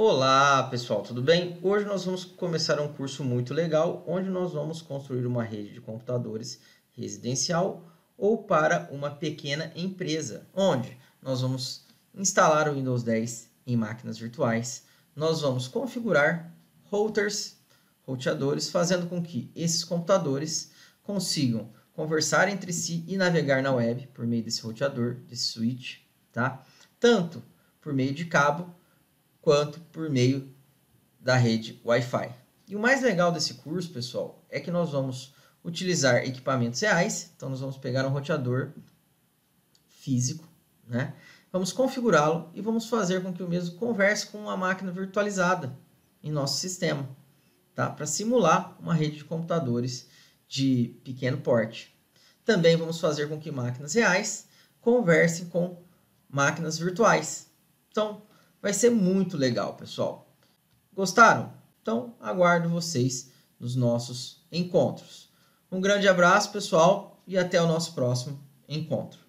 Olá pessoal, tudo bem? Hoje nós vamos começar um curso muito legal onde nós vamos construir uma rede de computadores residencial ou para uma pequena empresa, onde nós vamos instalar o Windows 10 em máquinas virtuais, nós vamos configurar routers, roteadores, fazendo com que esses computadores consigam conversar entre si e navegar na web por meio desse roteador, desse switch, tá? Tanto por meio de cabo quanto por meio da rede Wi-Fi. E o mais legal desse curso, pessoal, é que nós vamos utilizar equipamentos reais. Então, nós vamos pegar um roteador físico, né? Vamos configurá-lo e vamos fazer com que o mesmo converse com uma máquina virtualizada em nosso sistema, tá? Para simular uma rede de computadores de pequeno porte. Também vamos fazer com que máquinas reais conversem com máquinas virtuais. Então, Vai ser muito legal, pessoal. Gostaram? Então, aguardo vocês nos nossos encontros. Um grande abraço, pessoal, e até o nosso próximo encontro.